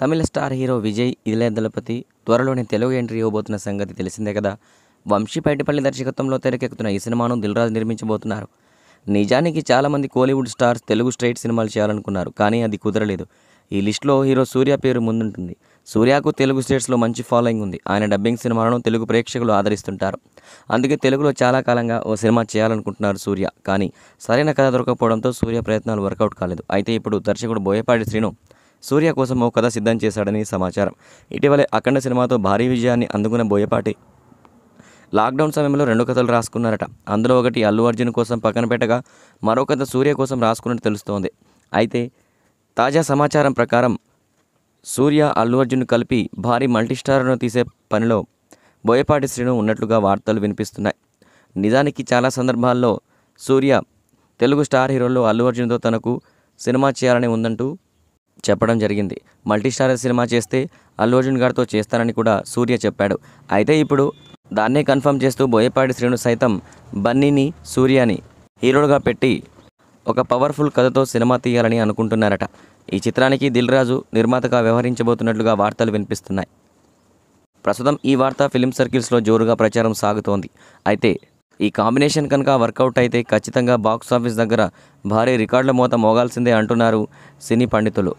తమిళ star hero Vijay ఇదిలే దళపతి త్వరలోనే Telugu entry ఇవ్వబోతున్న సంగతి తెలిసిందే కదా వంశీ పైటిపల్లి దర్శకత్వంలో తెరకెక్కుతున్న ఈ సినిమాను దిల్రాజ్ నిర్మించబోతున్నారు నిజానికి చాలామంది కోలీవుడ్ స్టార్స్ తెలుగు స్ట్రైట్ సినిమాలు చేయాలనుకున్నారు కానీ అది కుదరలేదు ఈ లిస్టులో హీరో సూర్య పేరు ముందుంటుంది సూర్యకు తెలుగు స్టేట్స్లో మంచి ఫాలోయింగ్ ఉంది ఆయన డబ్బింగ్ సినిమాలను తెలుగు ప్రేక్షకులు ఆదరిస్తుంటారు అందుకే తెలుగులో చాలా కాలంగా ఓ సినిమా చేయాలనుకుంటున్నారు సూర్య కానీ సరైన కథ దొరకకపోవడంతో సూర్య ప్రయత్నాలు వర్కౌట్ కాలేదు అయితే ఇప్పుడు దర్శకుడు బోయపాటి శ్రీను సూర్య కోసం ఓ కథ సిద్ధం చేశాడని సమాచారం ఇటీవలే అఖండ సినిమాతో భారీ విజయాన్ని అందుకున్న బోయపాటి లాక్డౌన్ సమయంలో రెండు కథలు రాసుకున్నారట అందులో ఒకటి అల్లు అర్జున్ కోసం పక్కన పెట్టగా మరో కథ సూర్య కోసం రాసుకున్నట్టు తెలుస్తోంది అయితే తాజా సమాచారం ప్రకారం సూర్య అల్లు అర్జున్ కలిపి భారీ మల్టీస్టార్ను తీసే పనిలో బోయపాటి శ్రీను ఉన్నట్లుగా వార్తలు వినిపిస్తున్నాయి నిజానికి చాలా సందర్భాల్లో సూర్య తెలుగు స్టార్ హీరోల్లో అల్లు అర్జున్తో తనకు సినిమా చేయాలని ఉందంటూ చెప్పడం జరిగింది మల్టీస్టార్ సినిమా చేస్తే అల్లు అర్జున్ గారితో చేస్తానని కూడా సూర్య చెప్పాడు అయితే ఇప్పుడు దాన్నే కన్ఫర్మ్ చేస్తూ బోయపాడి శ్రీను సైతం బన్నీని సూర్యని హీరోలుగా పెట్టి ఒక పవర్ఫుల్ కథతో సినిమా తీయాలని అనుకుంటున్నారట ఈ చిత్రానికి దిల్ రాజు నిర్మాతగా వ్యవహరించబోతున్నట్లుగా వార్తలు వినిపిస్తున్నాయి ప్రస్తుతం ఈ వార్త ఫిలిం సర్కిల్స్లో జోరుగా ప్రచారం సాగుతోంది అయితే ఈ కాంబినేషన్ కనుక వర్కౌట్ అయితే ఖచ్చితంగా బాక్స్ ఆఫీస్ దగ్గర భారీ రికార్డుల మూత మోగాల్సిందే అంటున్నారు సినీ పండితులు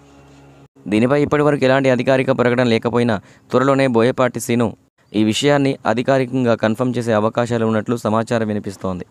దీనిపై ఇప్పటివరకు ఎలాంటి అధికారిక ప్రకటన లేకపోయినా త్వరలోనే బోయపాటి సీను ఈ విషయాన్ని అధికారికంగా కన్ఫర్మ్ చేసే అవకాశాలు ఉన్నట్లు సమాచారం వినిపిస్తోంది